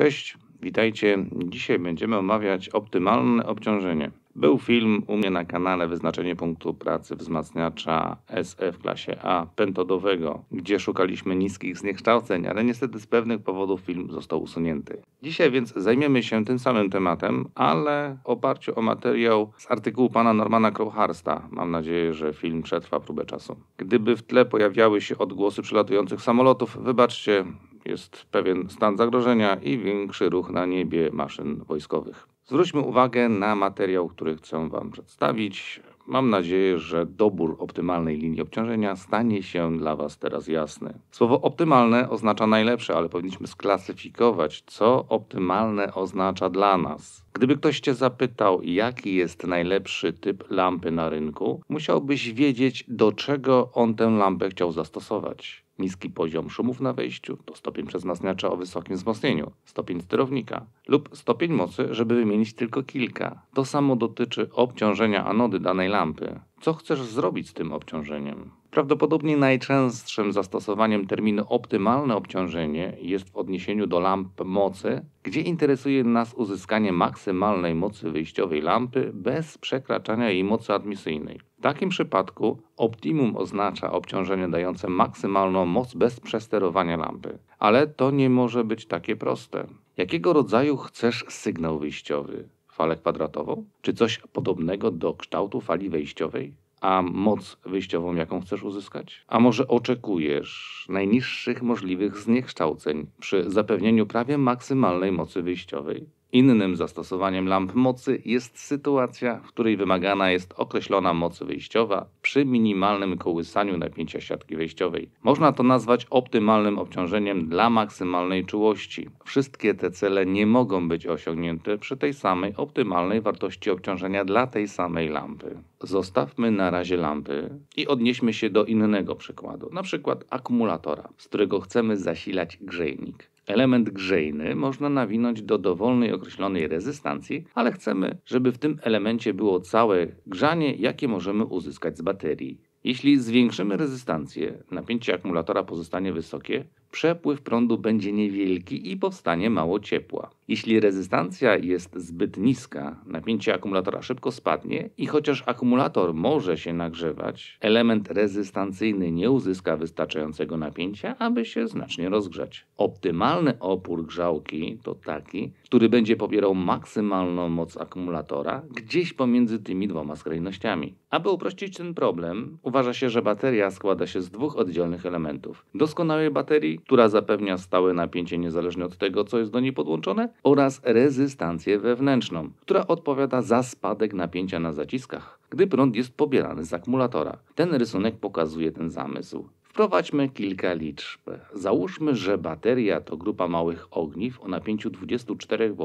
Cześć, witajcie. Dzisiaj będziemy omawiać optymalne obciążenie. Był film u mnie na kanale Wyznaczenie punktu pracy wzmacniacza SF klasie A pentodowego, gdzie szukaliśmy niskich zniekształceń, ale niestety z pewnych powodów film został usunięty. Dzisiaj więc zajmiemy się tym samym tematem, ale w oparciu o materiał z artykułu pana Normana Crowharsta. Mam nadzieję, że film przetrwa próbę czasu. Gdyby w tle pojawiały się odgłosy przelatujących samolotów, wybaczcie, jest pewien stan zagrożenia i większy ruch na niebie maszyn wojskowych. Zwróćmy uwagę na materiał, który chcę Wam przedstawić. Mam nadzieję, że dobór optymalnej linii obciążenia stanie się dla Was teraz jasny. Słowo optymalne oznacza najlepsze, ale powinniśmy sklasyfikować, co optymalne oznacza dla nas. Gdyby ktoś Cię zapytał, jaki jest najlepszy typ lampy na rynku, musiałbyś wiedzieć, do czego on tę lampę chciał zastosować niski poziom szumów na wejściu, to stopień wzmacniacza o wysokim wzmocnieniu, stopień sterownika lub stopień mocy, żeby wymienić tylko kilka. To samo dotyczy obciążenia anody danej lampy. Co chcesz zrobić z tym obciążeniem? Prawdopodobnie najczęstszym zastosowaniem terminu optymalne obciążenie jest w odniesieniu do lamp mocy, gdzie interesuje nas uzyskanie maksymalnej mocy wyjściowej lampy bez przekraczania jej mocy admisyjnej. W takim przypadku optimum oznacza obciążenie dające maksymalną moc bez przesterowania lampy. Ale to nie może być takie proste. Jakiego rodzaju chcesz sygnał wyjściowy? Falę kwadratową? Czy coś podobnego do kształtu fali wejściowej? a moc wyjściową, jaką chcesz uzyskać? A może oczekujesz najniższych możliwych zniekształceń przy zapewnieniu prawie maksymalnej mocy wyjściowej? Innym zastosowaniem lamp mocy jest sytuacja, w której wymagana jest określona moc wyjściowa przy minimalnym kołysaniu napięcia siatki wejściowej. Można to nazwać optymalnym obciążeniem dla maksymalnej czułości. Wszystkie te cele nie mogą być osiągnięte przy tej samej optymalnej wartości obciążenia dla tej samej lampy. Zostawmy na razie lampy i odnieśmy się do innego przykładu, np. akumulatora, z którego chcemy zasilać grzejnik. Element grzejny można nawinąć do dowolnej określonej rezystancji, ale chcemy, żeby w tym elemencie było całe grzanie, jakie możemy uzyskać z baterii. Jeśli zwiększymy rezystancję, napięcie akumulatora pozostanie wysokie, przepływ prądu będzie niewielki i powstanie mało ciepła. Jeśli rezystancja jest zbyt niska, napięcie akumulatora szybko spadnie i chociaż akumulator może się nagrzewać, element rezystancyjny nie uzyska wystarczającego napięcia, aby się znacznie rozgrzać. Optymalny opór grzałki to taki, który będzie pobierał maksymalną moc akumulatora gdzieś pomiędzy tymi dwoma skrajnościami. Aby uprościć ten problem, uważa się, że bateria składa się z dwóch oddzielnych elementów. Doskonałej baterii która zapewnia stałe napięcie niezależnie od tego, co jest do niej podłączone, oraz rezystancję wewnętrzną, która odpowiada za spadek napięcia na zaciskach, gdy prąd jest pobierany z akumulatora. Ten rysunek pokazuje ten zamysł. Wprowadźmy kilka liczb. Załóżmy, że bateria to grupa małych ogniw o napięciu 24 V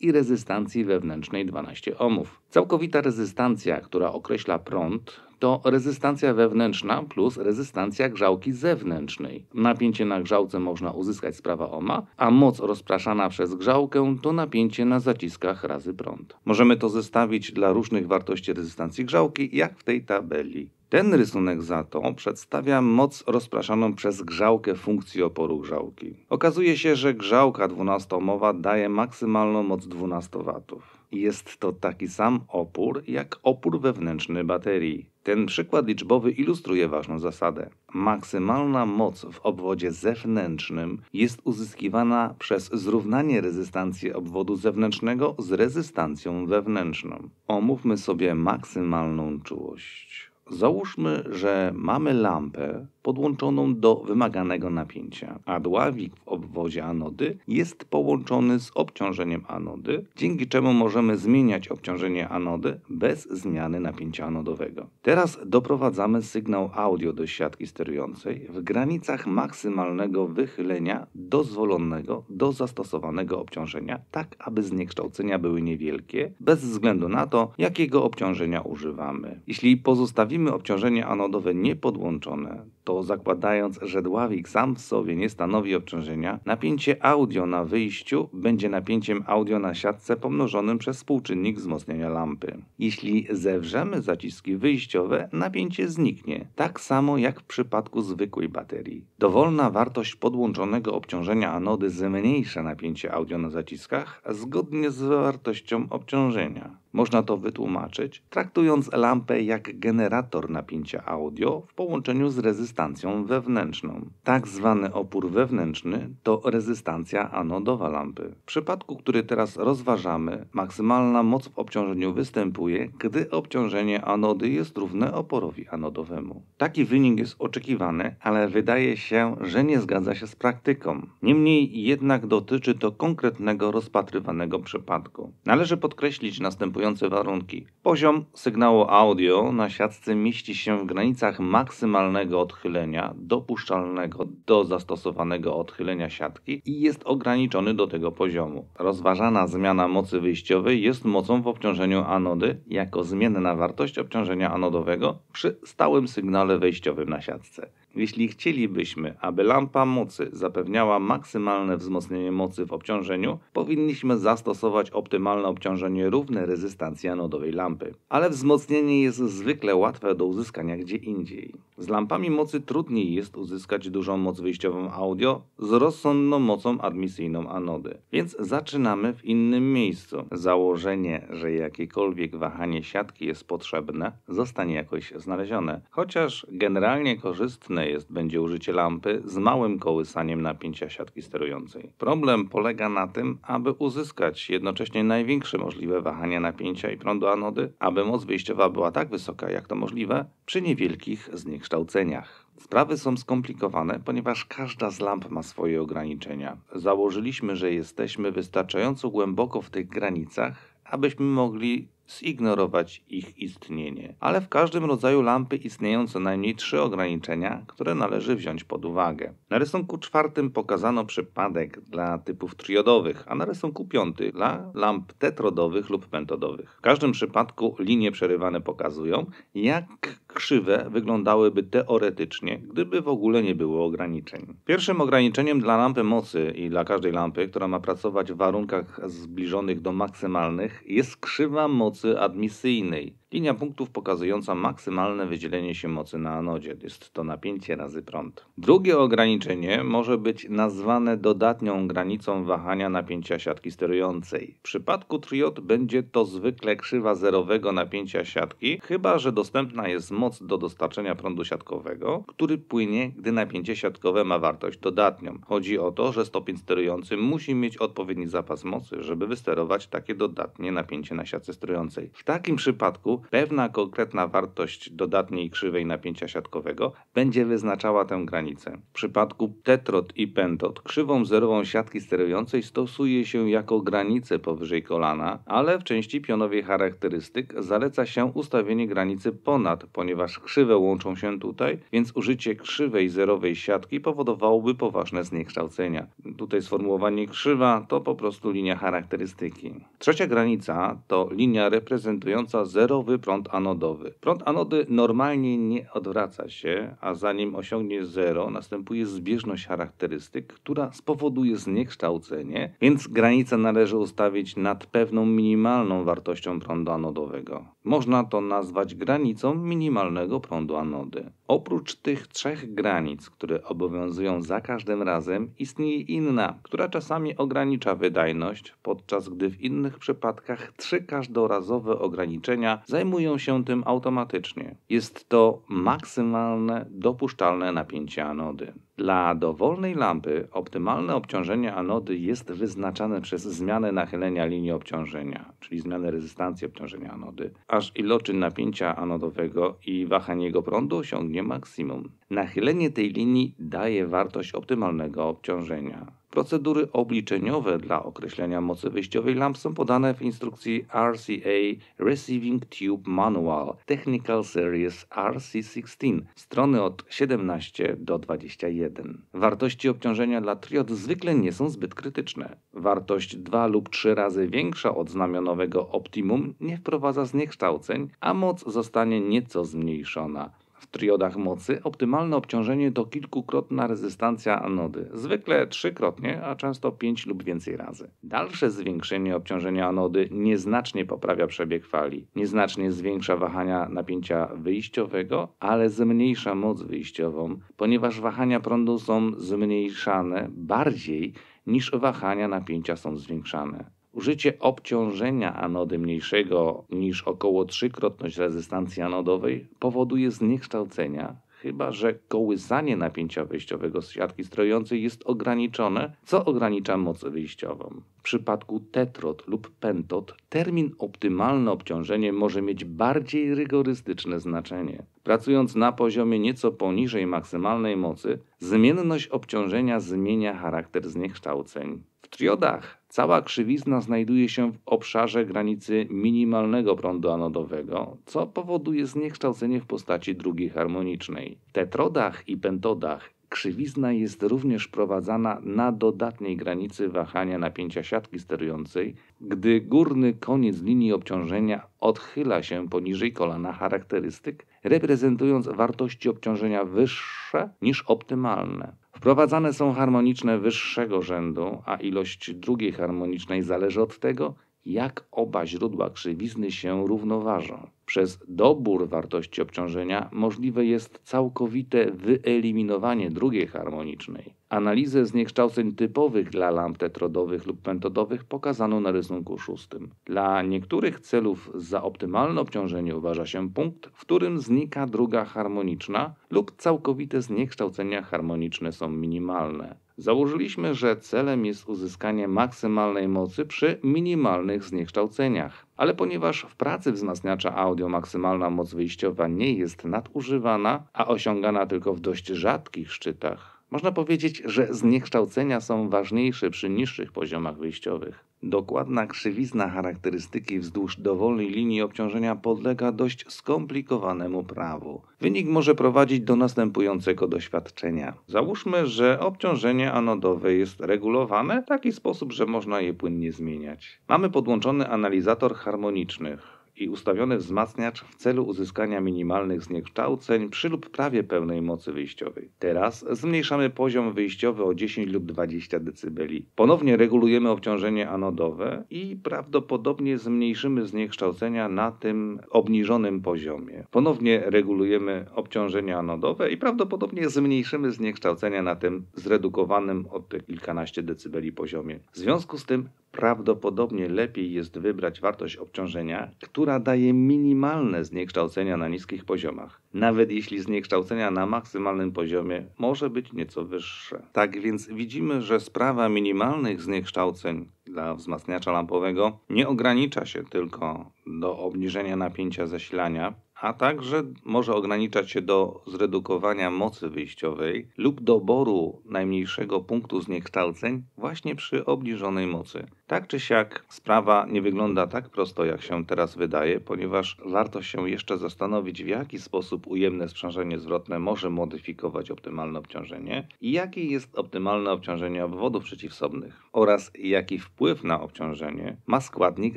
i rezystancji wewnętrznej 12 ohmów. Całkowita rezystancja, która określa prąd, to rezystancja wewnętrzna plus rezystancja grzałki zewnętrznej. Napięcie na grzałce można uzyskać z prawa OMA, a moc rozpraszana przez grzałkę to napięcie na zaciskach razy prąd. Możemy to zestawić dla różnych wartości rezystancji grzałki, jak w tej tabeli. Ten rysunek za to przedstawia moc rozpraszaną przez grzałkę funkcji oporu grzałki. Okazuje się, że grzałka 12 daje maksymalną moc 12 W. Jest to taki sam opór jak opór wewnętrzny baterii. Ten przykład liczbowy ilustruje ważną zasadę. Maksymalna moc w obwodzie zewnętrznym jest uzyskiwana przez zrównanie rezystancji obwodu zewnętrznego z rezystancją wewnętrzną. Omówmy sobie maksymalną czułość. Załóżmy, że mamy lampę podłączoną do wymaganego napięcia, a dławik w obwodzie anody jest połączony z obciążeniem anody, dzięki czemu możemy zmieniać obciążenie anody bez zmiany napięcia anodowego. Teraz doprowadzamy sygnał audio do siatki sterującej w granicach maksymalnego wychylenia dozwolonego do zastosowanego obciążenia, tak aby zniekształcenia były niewielkie, bez względu na to, jakiego obciążenia używamy. Jeśli pozostawimy Nazwijmy obciążenie anodowe niepodłączone to zakładając, że dławik sam w sobie nie stanowi obciążenia, napięcie audio na wyjściu będzie napięciem audio na siatce pomnożonym przez współczynnik wzmocnienia lampy. Jeśli zewrzemy zaciski wyjściowe, napięcie zniknie, tak samo jak w przypadku zwykłej baterii. Dowolna wartość podłączonego obciążenia anody zmniejsza napięcie audio na zaciskach zgodnie z wartością obciążenia. Można to wytłumaczyć, traktując lampę jak generator napięcia audio w połączeniu z rezystencją rezystancją wewnętrzną. Tak zwany opór wewnętrzny to rezystancja anodowa lampy. W przypadku, który teraz rozważamy, maksymalna moc w obciążeniu występuje, gdy obciążenie anody jest równe oporowi anodowemu. Taki wynik jest oczekiwany, ale wydaje się, że nie zgadza się z praktyką. Niemniej jednak dotyczy to konkretnego rozpatrywanego przypadku. Należy podkreślić następujące warunki. Poziom sygnału audio na siatce mieści się w granicach maksymalnego odchylenia odchylenia dopuszczalnego do zastosowanego odchylenia siatki i jest ograniczony do tego poziomu. Rozważana zmiana mocy wyjściowej jest mocą w obciążeniu anody jako zmienna wartość obciążenia anodowego przy stałym sygnale wejściowym na siatce. Jeśli chcielibyśmy, aby lampa mocy zapewniała maksymalne wzmocnienie mocy w obciążeniu, powinniśmy zastosować optymalne obciążenie równe rezystancji anodowej lampy. Ale wzmocnienie jest zwykle łatwe do uzyskania gdzie indziej. Z lampami mocy trudniej jest uzyskać dużą moc wyjściową audio z rozsądną mocą admisyjną anody. Więc zaczynamy w innym miejscu. Założenie, że jakiekolwiek wahanie siatki jest potrzebne, zostanie jakoś znalezione. Chociaż generalnie korzystne jest będzie użycie lampy z małym kołysaniem napięcia siatki sterującej. Problem polega na tym, aby uzyskać jednocześnie największe możliwe wahania napięcia i prądu anody, aby moc wyjściowa była tak wysoka jak to możliwe przy niewielkich zniekształceniach. Sprawy są skomplikowane, ponieważ każda z lamp ma swoje ograniczenia. Założyliśmy, że jesteśmy wystarczająco głęboko w tych granicach, abyśmy mogli zignorować ich istnienie. Ale w każdym rodzaju lampy istnieją co najmniej trzy ograniczenia, które należy wziąć pod uwagę. Na rysunku czwartym pokazano przypadek dla typów triodowych, a na rysunku piąty dla lamp tetrodowych lub pentodowych. W każdym przypadku linie przerywane pokazują, jak krzywe wyglądałyby teoretycznie, gdyby w ogóle nie było ograniczeń. Pierwszym ograniczeniem dla lampy mocy i dla każdej lampy, która ma pracować w warunkach zbliżonych do maksymalnych, jest krzywa mocy pomocy admisyjnej. Linia punktów pokazująca maksymalne wydzielenie się mocy na anodzie, jest to napięcie razy prąd. Drugie ograniczenie może być nazwane dodatnią granicą wahania napięcia siatki sterującej. W przypadku triod będzie to zwykle krzywa zerowego napięcia siatki, chyba że dostępna jest moc do dostarczenia prądu siatkowego, który płynie, gdy napięcie siatkowe ma wartość dodatnią. Chodzi o to, że stopień sterujący musi mieć odpowiedni zapas mocy, żeby wysterować takie dodatnie napięcie na siatce sterującej. W takim przypadku pewna konkretna wartość dodatniej krzywej napięcia siatkowego będzie wyznaczała tę granicę. W przypadku tetrod i pentot krzywą zerową siatki sterującej stosuje się jako granicę powyżej kolana, ale w części pionowej charakterystyk zaleca się ustawienie granicy ponad, ponieważ krzywe łączą się tutaj, więc użycie krzywej zerowej siatki powodowałoby poważne zniekształcenia. Tutaj sformułowanie krzywa to po prostu linia charakterystyki. Trzecia granica to linia reprezentująca zerową prąd anodowy. Prąd anody normalnie nie odwraca się, a zanim osiągnie zero, następuje zbieżność charakterystyk, która spowoduje zniekształcenie, więc granica należy ustawić nad pewną minimalną wartością prądu anodowego. Można to nazwać granicą minimalnego prądu anody. Oprócz tych trzech granic, które obowiązują za każdym razem, istnieje inna, która czasami ogranicza wydajność, podczas gdy w innych przypadkach trzy każdorazowe ograniczenia zajmują się tym automatycznie. Jest to maksymalne dopuszczalne napięcie anody. Dla dowolnej lampy optymalne obciążenie anody jest wyznaczane przez zmianę nachylenia linii obciążenia, czyli zmianę rezystancji obciążenia anody, aż iloczyn napięcia anodowego i wahanie jego prądu osiągnie maksimum. Nachylenie tej linii daje wartość optymalnego obciążenia. Procedury obliczeniowe dla określenia mocy wyjściowej lamp są podane w instrukcji RCA Receiving Tube Manual Technical Series RC16, strony od 17 do 21. Wartości obciążenia dla triod zwykle nie są zbyt krytyczne. Wartość 2 lub 3 razy większa od znamionowego optimum nie wprowadza zniekształceń, a moc zostanie nieco zmniejszona w triodach mocy optymalne obciążenie to kilkukrotna rezystancja anody, zwykle trzykrotnie, a często pięć lub więcej razy. Dalsze zwiększenie obciążenia anody nieznacznie poprawia przebieg fali, nieznacznie zwiększa wahania napięcia wyjściowego, ale zmniejsza moc wyjściową, ponieważ wahania prądu są zmniejszane bardziej niż wahania napięcia są zwiększane. Użycie obciążenia anody mniejszego niż około trzykrotność rezystancji anodowej powoduje zniekształcenia, chyba że kołysanie napięcia wyjściowego z siatki strojącej jest ograniczone, co ogranicza moc wyjściową. W przypadku tetrod lub pentod termin optymalne obciążenie może mieć bardziej rygorystyczne znaczenie. Pracując na poziomie nieco poniżej maksymalnej mocy, zmienność obciążenia zmienia charakter zniekształceń. W triodach Cała krzywizna znajduje się w obszarze granicy minimalnego prądu anodowego, co powoduje zniekształcenie w postaci drugiej harmonicznej. W tetrodach i pentodach krzywizna jest również prowadzana na dodatniej granicy wahania napięcia siatki sterującej, gdy górny koniec linii obciążenia odchyla się poniżej kolana charakterystyk, reprezentując wartości obciążenia wyższe niż optymalne. Wprowadzane są harmoniczne wyższego rzędu, a ilość drugiej harmonicznej zależy od tego, jak oba źródła krzywizny się równoważą. Przez dobór wartości obciążenia możliwe jest całkowite wyeliminowanie drugiej harmonicznej. Analizę zniekształceń typowych dla lamp tetrodowych lub pentodowych pokazano na rysunku szóstym. Dla niektórych celów za optymalne obciążenie uważa się punkt, w którym znika druga harmoniczna lub całkowite zniekształcenia harmoniczne są minimalne. Założyliśmy, że celem jest uzyskanie maksymalnej mocy przy minimalnych zniekształceniach. Ale ponieważ w pracy wzmacniacza audio maksymalna moc wyjściowa nie jest nadużywana, a osiągana tylko w dość rzadkich szczytach, można powiedzieć, że zniekształcenia są ważniejsze przy niższych poziomach wyjściowych. Dokładna krzywizna charakterystyki wzdłuż dowolnej linii obciążenia podlega dość skomplikowanemu prawu. Wynik może prowadzić do następującego doświadczenia. Załóżmy, że obciążenie anodowe jest regulowane w taki sposób, że można je płynnie zmieniać. Mamy podłączony analizator harmonicznych i ustawiony wzmacniacz w celu uzyskania minimalnych zniekształceń przy lub prawie pełnej mocy wyjściowej. Teraz zmniejszamy poziom wyjściowy o 10 lub 20 dB. Ponownie regulujemy obciążenie anodowe i prawdopodobnie zmniejszymy zniekształcenia na tym obniżonym poziomie. Ponownie regulujemy obciążenie anodowe i prawdopodobnie zmniejszymy zniekształcenia na tym zredukowanym o te kilkanaście decybeli poziomie. W związku z tym prawdopodobnie lepiej jest wybrać wartość obciążenia, która daje minimalne zniekształcenia na niskich poziomach, nawet jeśli zniekształcenia na maksymalnym poziomie może być nieco wyższe. Tak więc widzimy, że sprawa minimalnych zniekształceń dla wzmacniacza lampowego nie ogranicza się tylko do obniżenia napięcia zasilania, a także może ograniczać się do zredukowania mocy wyjściowej lub doboru najmniejszego punktu zniekształceń właśnie przy obniżonej mocy. Tak czy siak sprawa nie wygląda tak prosto, jak się teraz wydaje, ponieważ warto się jeszcze zastanowić, w jaki sposób ujemne sprzężenie zwrotne może modyfikować optymalne obciążenie i jakie jest optymalne obciążenie obwodów przeciwsobnych oraz jaki wpływ na obciążenie ma składnik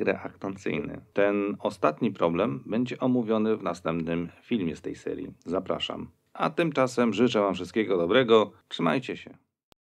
reaktancyjny. Ten ostatni problem będzie omówiony w następnym filmie z tej serii. Zapraszam. A tymczasem życzę Wam wszystkiego dobrego. Trzymajcie się.